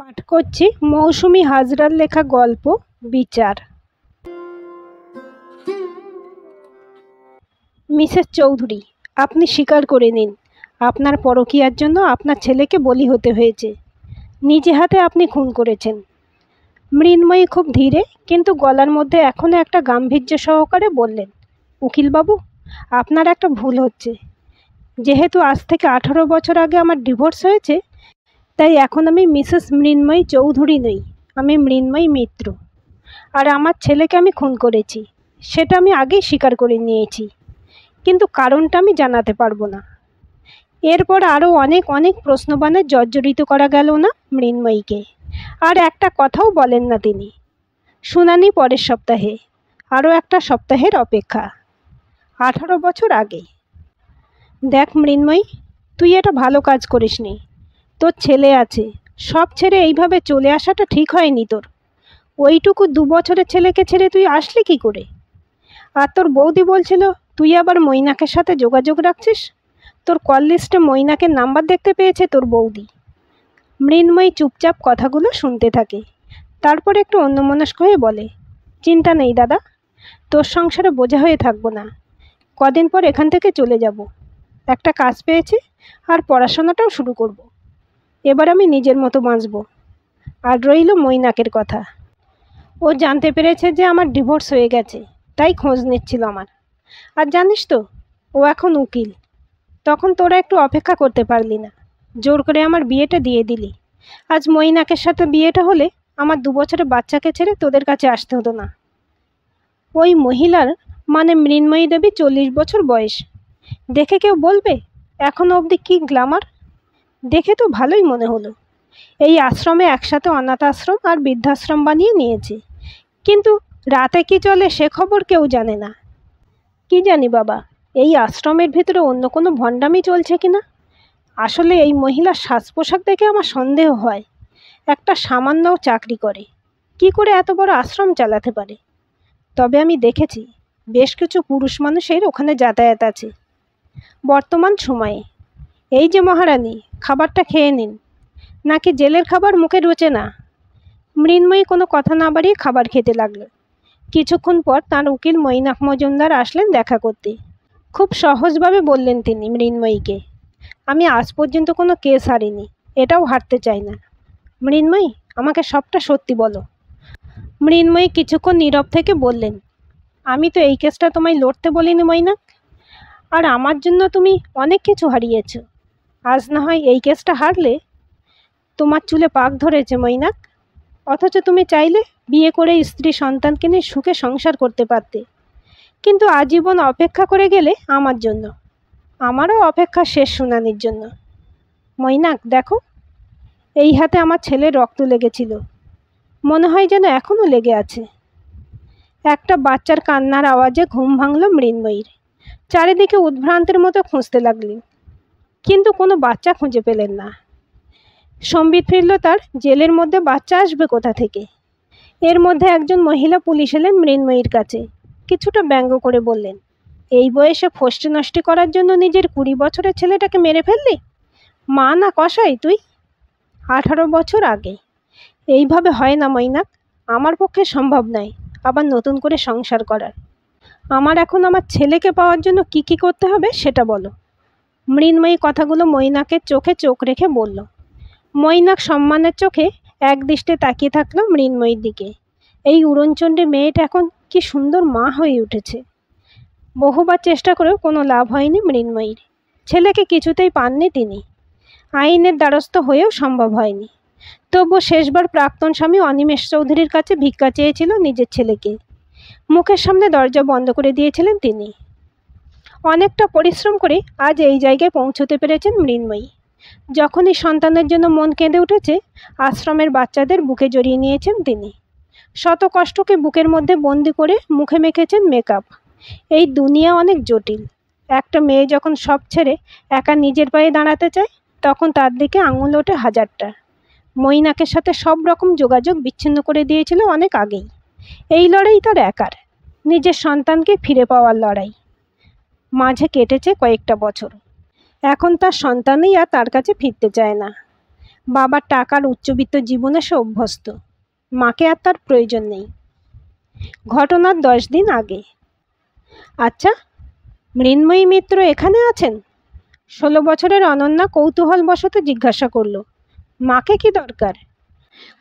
পাঠ করছি মৌসুমি হাজরার লেখা গল্প বিচার মিসেস চৌধুরী আপনি স্বীকার করে নিন আপনার পরকিয়ার জন্য আপনার ছেলেকে বলি হতে হয়েছে নিজে হাতে আপনি খুন করেছেন মৃন্ময়ী খুব ধীরে কিন্তু গলার মধ্যে এখনও একটা গাম্ভীর্য সহকারে বললেন উকিলবাবু আপনার একটা ভুল হচ্ছে যেহেতু আজ থেকে আঠারো বছর আগে আমার ডিভোর্স হয়েছে তাই এখন আমি মিসেস মৃন্ময় চৌধুরী নই আমি মৃন্ময় মিত্র আর আমার ছেলেকে আমি খুন করেছি সেটা আমি আগেই স্বীকার করে নিয়েছি কিন্তু কারণটা আমি জানাতে পারবো না এরপর আরও অনেক অনেক প্রশ্নবানে জর্জরিত করা গেল না মৃন্ময়ীকে আর একটা কথাও বলেন না তিনি শুনানি পরের সপ্তাহে আরও একটা সপ্তাহের অপেক্ষা আঠারো বছর আগে দেখ মৃন্ময়ী তুই এটা ভালো কাজ করিস নি তোর ছেলে আছে সব ছেড়ে এইভাবে চলে আসাটা ঠিক হয়নি তোর ওইটুকু দু বছরের ছেলেকে ছেড়ে তুই আসলি কি করে আর তোর বৌদি বলছিল তুই আবার মৈনাকের সাথে যোগাযোগ রাখছিস তোর কল লিস্টে মৈনাকের নাম্বার দেখতে পেয়েছে তোর বৌদি মৃন্ময়ী চুপচাপ কথাগুলো শুনতে থাকে তারপর একটু অন্যমনস্ক হয়ে বলে চিন্তা নেই দাদা তোর সংসারে বোঝা হয়ে থাকবো না কদিন পর এখান থেকে চলে যাব একটা কাজ পেয়েছি আর পড়াশোনাটাও শুরু করবো এবার আমি নিজের মতো বাঁচব আর রইল মৈনাকের কথা ও জানতে পেরেছে যে আমার ডিভোর্স হয়ে গেছে তাই খোঁজ নিচ্ছিল আমার আর জানিস তো ও এখন উকিল তখন তোরা একটু অপেক্ষা করতে পারলি না জোর করে আমার বিয়েটা দিয়ে দিলি আজ মৈনাকের সাথে বিয়েটা হলে আমার দু বছরের বাচ্চাকে ছেড়ে তোদের কাছে আসতে হতো না ওই মহিলার মানে মৃন্ময়ী দেবী চল্লিশ বছর বয়স দেখে কেউ বলবে এখন অবধি কী গ্লামার দেখে তো ভালোই মনে হলো এই আশ্রমে একসাথে অনাথ আশ্রম আর বৃদ্ধাশ্রম বানিয়ে নিয়েছে কিন্তু রাতে কি চলে সে খবর কেউ জানে না কি জানি বাবা এই আশ্রমের ভিতরে অন্য কোনো ভণ্ডামি চলছে কি না আসলে এই মহিলার শ্বাস পোশাক দেখে আমার সন্দেহ হয় একটা সামান্য চাকরি করে কি করে এত বড় আশ্রম চালাতে পারে তবে আমি দেখেছি বেশ কিছু পুরুষ মানুষের ওখানে যাতায়াত আছে বর্তমান সময়ে এই যে মহারানী খাবারটা খেয়ে নিন নাকি জেলের খাবার মুখে রোচে না মৃন্ময়ী কোনো কথা না বাড়িয়ে খাবার খেতে লাগলো কিছুক্ষণ পর তার উকিল মইনাক মজুমদার আসলেন দেখা করতে খুব সহজভাবে বললেন তিনি মৃন্ময়ীকে আমি আজ পর্যন্ত কোনো কেস হারিনি এটাও হারতে চাই না মৃন্ময়ী আমাকে সবটা সত্যি বলো মৃন্ময়ী কিছুক্ষণ নীরব থেকে বললেন আমি তো এই কেসটা তোমায় লড়তে বলিনি মৈনাক আর আমার জন্য তুমি অনেক কিছু হারিয়েছো আজ না হয় এই কেসটা হারলে তোমার চুলে পাক ধরেছে মৈনাক অথচ তুমি চাইলে বিয়ে করে স্ত্রী সন্তানকে নিয়ে সুখে সংসার করতে পারতে কিন্তু আজীবন অপেক্ষা করে গেলে আমার জন্য আমারও অপেক্ষা শেষ শুনানির জন্য মৈনাক দেখো এই হাতে আমার ছেলে রক্ত লেগেছিল মনে হয় যেন এখনও লেগে আছে একটা বাচ্চার কান্নার আওয়াজে ঘুম ভাঙল মৃন্ময়ীর চারিদিকে উদ্ভ্রান্তের মতো খুঁজতে লাগলেন কিন্তু কোনো বাচ্চা খুঁজে পেলেন না সম্বিত ফিরল তার জেলের মধ্যে বাচ্চা আসবে কোথা থেকে এর মধ্যে একজন মহিলা পুলিশ এলেন মৃন্ময়ীর কাছে কিছুটা ব্যঙ্গ করে বললেন এই বয়সে ফষ্টে নষ্ট করার জন্য নিজের কুড়ি বছরের ছেলেটাকে মেরে ফেললি মা না কষাই তুই আঠারো বছর আগে এইভাবে হয় না মৈনাক আমার পক্ষে সম্ভব নয় আবার নতুন করে সংসার করার আমার এখন আমার ছেলেকে পাওয়ার জন্য কি কি করতে হবে সেটা বলো মৃন্ময়ী কথাগুলো মৈনাকের চোখে চোখ রেখে বলল মৈনাক সম্মানের চোখে একদৃষ্টে তাকিয়ে থাকলো মৃন্ময়ীর দিকে এই উড়নচণ্ডী মেয়েটা এখন কি সুন্দর মা হয়ে উঠেছে বহুবার চেষ্টা করেও কোনো লাভ হয়নি মৃন্ময়ীর ছেলেকে কিছুতেই পাননি তিনি আইনের দ্বারস্থ হয়েও সম্ভব হয়নি তবু শেষবার প্রাক্তন স্বামী অনিমেষ চৌধুরীর কাছে ভিক্ষা চেয়েছিল নিজের ছেলেকে মুখের সামনে দরজা বন্ধ করে দিয়েছিলেন তিনি অনেকটা পরিশ্রম করে আজ এই জায়গায় পৌঁছতে পেরেছেন মৃন্ময়ী যখনই সন্তানের জন্য মন কেঁদে উঠেছে আশ্রমের বাচ্চাদের বুকে জড়িয়ে নিয়েছেন তিনি শত কষ্টকে বুকের মধ্যে বন্দি করে মুখে মেখেছেন মেকআপ এই দুনিয়া অনেক জটিল একটা মেয়ে যখন সব ছেড়ে একা নিজের পায়ে দাঁড়াতে চায় তখন তার দিকে আঙুল ওঠে হাজারটা মইনাকের সাথে সব রকম যোগাযোগ বিচ্ছিন্ন করে দিয়েছিল অনেক আগেই এই লড়াই তার একার নিজের সন্তানকে ফিরে পাওয়ার লড়াই মাঝে কেটেছে কয়েকটা বছর এখন তার সন্তানই আর তার কাছে ফিরতে চায় না বাবার টাকার উচ্চবিত্ত জীবনে সে অভ্যস্ত মাকে আর তার প্রয়োজন নেই ঘটনার দশ দিন আগে আচ্ছা মৃন্ময়ী মিত্র এখানে আছেন ষোলো বছরের অনন্যা কৌতূহলবশত জিজ্ঞাসা করল মাকে কি দরকার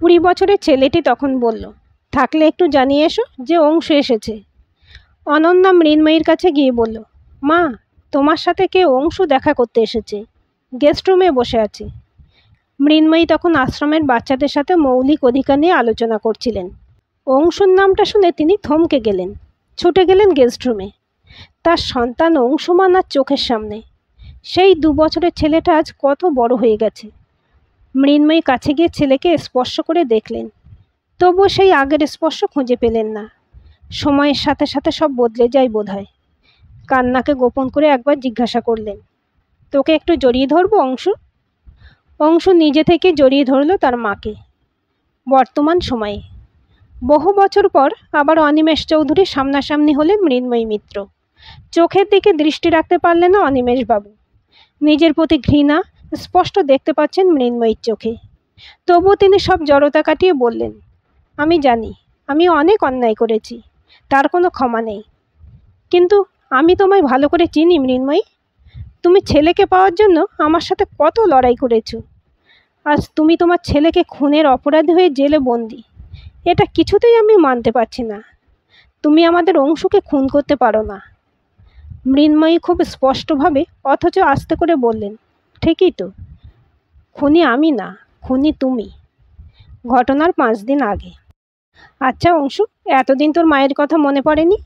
কুড়ি বছরের ছেলেটি তখন বলল থাকলে একটু জানিয়ে এসো যে অংশ এসেছে অনন্যা মৃন্ময়ীর কাছে গিয়ে বলল মা তোমার সাথে কে অংশু দেখা করতে এসেছে গেস্ট রুমে বসে আছে মৃন্ময়ী তখন আশ্রমের বাচ্চাদের সাথে মৌলিক অধিকার নিয়ে আলোচনা করছিলেন অংশুর নামটা শুনে তিনি থমকে গেলেন ছুটে গেলেন গেস্ট রুমে তার সন্তান আর চোখের সামনে সেই দু বছরের ছেলেটা আজ কত বড় হয়ে গেছে মৃন্ময়ী কাছে গিয়ে ছেলেকে স্পর্শ করে দেখলেন তবুও সেই আগের স্পর্শ খুঁজে পেলেন না সময়ের সাথে সাথে সব বদলে যায় বোধহয় কান্নাকে গোপন করে একবার জিজ্ঞাসা করলেন তোকে একটু জড়িয়ে ধরবো অংশু অংশু নিজে থেকে জড়িয়ে ধরল তার মাকে বর্তমান সময়ে বহু বছর পর আবার অনিমেষ চৌধুরী সামনাসামনি হলেন মৃন্ময়ী মিত্র চোখের দিকে দৃষ্টি রাখতে পারলেন না অনিমেষবাবু নিজের প্রতি ঘৃণা স্পষ্ট দেখতে পাচ্ছেন মৃন্ময়ীর চোখে তবুও তিনি সব জড়তা কাটিয়ে বললেন আমি জানি আমি অনেক অন্যায় করেছি তার কোনো ক্ষমা নেই কিন্তু আমি তোমায় ভালো করে চিনি মৃন্ময়ী তুমি ছেলেকে পাওয়ার জন্য আমার সাথে কত লড়াই করেছো আজ তুমি তোমার ছেলেকে খুনের অপরাধী হয়ে জেলে বন্দি এটা কিছুতেই আমি মানতে পারছি না তুমি আমাদের অংশুকে খুন করতে পারো না মৃন্ময়ী খুব স্পষ্টভাবে অথচ আস্তে করে বললেন ঠিকই তো খুনি আমি না খুনি তুমি ঘটনার পাঁচ দিন আগে আচ্ছা অংশু এতদিন তোর মায়ের কথা মনে পড়েনি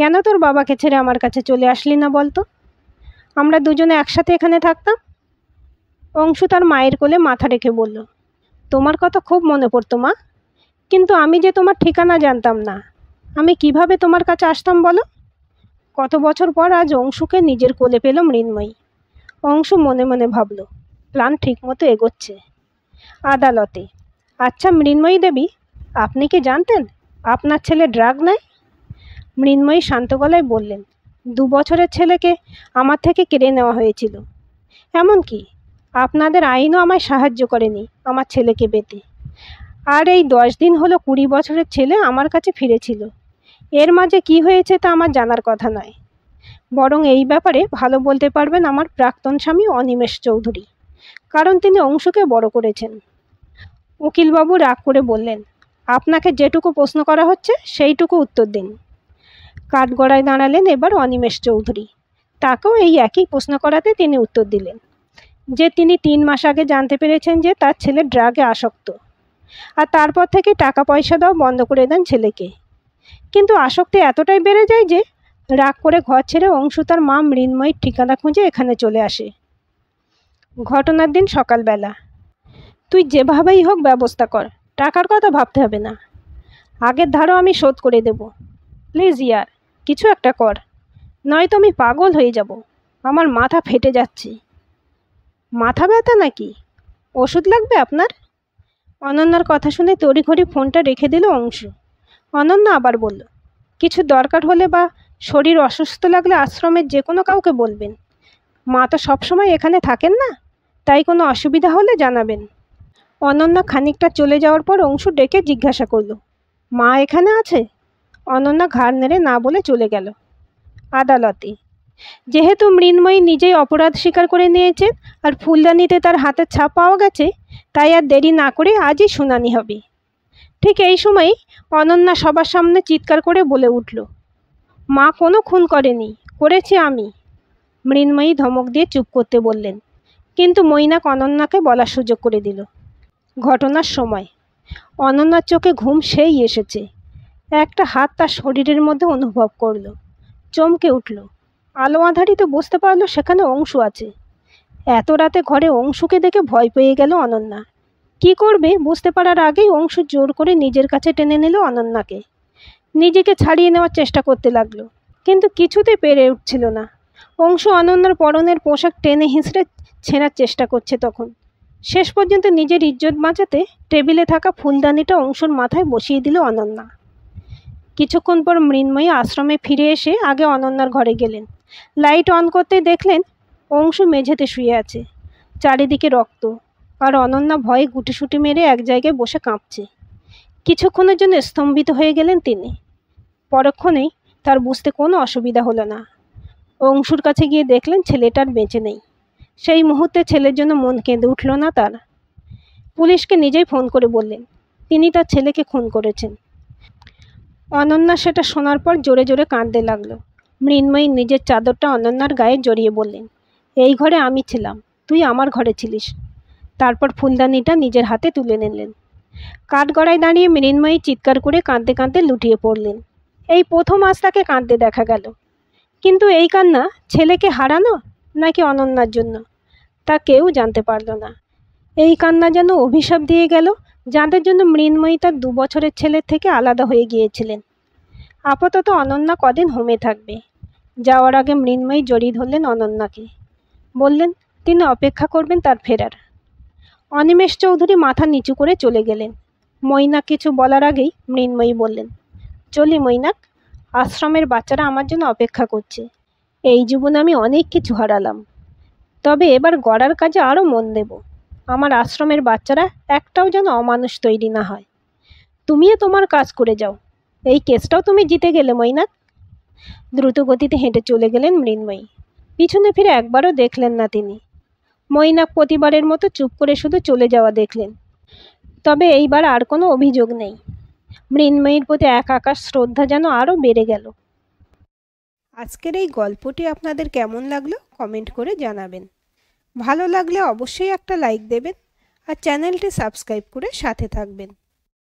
কেন তোর বাবাকে ছেড়ে আমার কাছে চলে আসলি না বলতো আমরা দুজনে একসাথে এখানে থাকতাম অংশু তার মায়ের কোলে মাথা রেখে বলল তোমার কথা খুব মনে পড়তো মা কিন্তু আমি যে তোমার ঠিকানা জানতাম না আমি কিভাবে তোমার কাছে আসতাম বলো কত বছর পর আজ অংশুকে নিজের কোলে পেল মৃন্ময়ী অংশু মনে মনে ভাবল প্ল্যান ঠিকমতো এগোচ্ছে আদালতে আচ্ছা মৃন্ময়ী দেবী আপনি কি জানতেন আপনার ছেলে ড্রাগ নেয় মৃন্ময়ী শান্ত গলায় বললেন দু বছরের ছেলেকে আমার থেকে কেড়ে নেওয়া হয়েছিল এমনকি আপনাদের আইনও আমায় সাহায্য করেনি আমার ছেলেকে পেতে আর এই দশ দিন হলো কুড়ি বছরের ছেলে আমার কাছে ফিরেছিল এর মাঝে কি হয়েছে তা আমার জানার কথা নয় বরং এই ব্যাপারে ভালো বলতে পারবেন আমার প্রাক্তন স্বামী অনিমেষ চৌধুরী কারণ তিনি অংশকে বড় করেছেন উকিলবাবু রাগ করে বললেন আপনাকে যেটুকু প্রশ্ন করা হচ্ছে সেইটুকু উত্তর দিন কাঠগড়ায় দাঁড়ালেন এবার অনিমেষ চৌধুরী তাকেও এই একই প্রশ্ন করাতে তিনি উত্তর দিলেন যে তিনি তিন মাস আগে জানতে পেরেছেন যে তার ছেলে ড্রাগে আসক্ত আর তারপর থেকে টাকা পয়সা দাও বন্ধ করে দেন ছেলেকে কিন্তু আসক্তি এতটাই বেড়ে যায় যে রাগ করে ঘর ছেড়ে অংশু তার মা মৃন্ময়ের ঠিকানা খুঁজে এখানে চলে আসে ঘটনার দিন সকালবেলা তুই যেভাবেই হোক ব্যবস্থা কর টাকার কথা ভাবতে হবে না আগের ধারও আমি শোধ করে দেব প্লিজ ইয়ার কিছু একটা কর নয়তো আমি পাগল হয়ে যাব আমার মাথা ফেটে যাচ্ছে মাথা ব্যথা নাকি ওষুধ লাগবে আপনার অনন্যার কথা শুনে তড়িঘড়ি ফোনটা রেখে দিল অংশ অনন্যা আবার বলল কিছু দরকার হলে বা শরীর অসুস্থ লাগলে আশ্রমের যে কোনো কাউকে বলবেন মা তো সবসময় এখানে থাকেন না তাই কোনো অসুবিধা হলে জানাবেন অনন্যা খানিকটা চলে যাওয়ার পর অংশু ডেকে জিজ্ঞাসা করল মা এখানে আছে অনন্যা ঘাড় নেড়ে না বলে চলে গেল আদালতে যেহেতু মৃন্ময়ী নিজেই অপরাধ স্বীকার করে নিয়েছেন আর ফুলদানিতে তার হাতের ছাপ পাওয়া গেছে তাই আর দেরি না করে আজই শুনানি হবে ঠিক এই সময় অনন্যা সবার সামনে চিৎকার করে বলে উঠল মা কোনো খুন করেনি করেছি আমি মৃন্ময়ী ধমক দিয়ে চুপ করতে বললেন কিন্তু মৈনাক অনন্যাকে বলার সুযোগ করে দিল ঘটনার সময় অনন্যার চোখে ঘুম সেই এসেছে একটা হাত তার শরীরের মধ্যে অনুভব করলো চমকে উঠল আলো তো বুঝতে পারলো সেখানে অংশু আছে এত রাতে ঘরে অংশুকে দেখে ভয় পেয়ে গেল অনন্যা কি করবে বুঝতে পারার আগেই অংশু জোর করে নিজের কাছে টেনে নিল অনন্যাকে নিজেকে ছাড়িয়ে নেওয়ার চেষ্টা করতে লাগলো কিন্তু কিছুতে পেরে উঠছিল না অংশু অনন্যার পরনের পোশাক টেনে হিঁচড়ে ছেঁড়ার চেষ্টা করছে তখন শেষ পর্যন্ত নিজের ইজ্জত বাঁচাতে টেবিলে থাকা ফুলদানিটা অংশুর মাথায় বসিয়ে দিল অনন্যা কিছুক্ষণ পর মৃন্ময়ী আশ্রমে ফিরে এসে আগে অনন্যার ঘরে গেলেন লাইট অন করতে দেখলেন অংশ মেঝেতে শুয়ে আছে চারিদিকে রক্ত আর অনন্যা ভয়ে গুটিসুটি মেরে এক জায়গায় বসে কাঁপছে কিছুক্ষণের জন্য স্তম্ভিত হয়ে গেলেন তিনি পরক্ষণেই তার বুঝতে কোনো অসুবিধা হলো না অংশুর কাছে গিয়ে দেখলেন ছেলেটার বেঁচে নেই সেই মুহূর্তে ছেলের জন্য মন কেঁদে উঠল না তার পুলিশকে নিজেই ফোন করে বললেন তিনি তার ছেলেকে খুন করেছেন অনন্যা সেটা শোনার পর জোরে জোরে কাঁদতে লাগলো মৃন্ময়ী নিজের চাদরটা অনন্যার গায়ে জড়িয়ে বললেন এই ঘরে আমি ছিলাম তুই আমার ঘরে ছিলিস তারপর ফুলদানিটা নিজের হাতে তুলে নিলেন কাঠগড়ায় দাঁড়িয়ে মৃন্ময়ী চিৎকার করে কাঁদতে কাঁদতে লুটিয়ে পড়লেন এই প্রথম আজ তাকে কাঁদতে দেখা গেল কিন্তু এই কান্না ছেলেকে হারানো নাকি অনন্যার জন্য তা কেউ জানতে পারল না এই কান্না যেন অভিশাপ দিয়ে গেল যাঁদের জন্য মৃন্ময়ী তার দু বছরের ছেলের থেকে আলাদা হয়ে গিয়েছিলেন আপাতত অনন্যা কদিন হোমে থাকবে যাওয়ার আগে মৃন্ময়ী জড়িয়ে ধরলেন অনন্যাকে বললেন তিনি অপেক্ষা করবেন তার ফেরার অনিমেষ চৌধুরী মাথা নিচু করে চলে গেলেন মৈনাক কিছু বলার আগেই মৃন্ময়ী বললেন চলি মৈনাক আশ্রমের বাচ্চারা আমার জন্য অপেক্ষা করছে এই জীবনে আমি অনেক কিছু হারালাম তবে এবার গড়ার কাজে আরও মন দেবো আমার আশ্রমের বাচ্চারা একটাও যেন অমানুষ তৈরি না হয় তুমিও তোমার কাজ করে যাও এই কেসটাও তুমি জিতে গেলে মৈনাক দ্রুত গতিতে হেঁটে চলে গেলেন মৃন্ময়ী পিছনে ফিরে একবারও দেখলেন না তিনি মৈনাক প্রতিবারের মতো চুপ করে শুধু চলে যাওয়া দেখলেন তবে এইবার আর কোনো অভিযোগ নেই মৃন্ময়ীর প্রতি এক আকাশ শ্রদ্ধা যেন আরও বেড়ে গেল আজকের এই গল্পটি আপনাদের কেমন লাগলো কমেন্ট করে জানাবেন ভালো লাগলে অবশ্যই একটা লাইক দেবেন আর চ্যানেলটি সাবস্ক্রাইব করে সাথে থাকবেন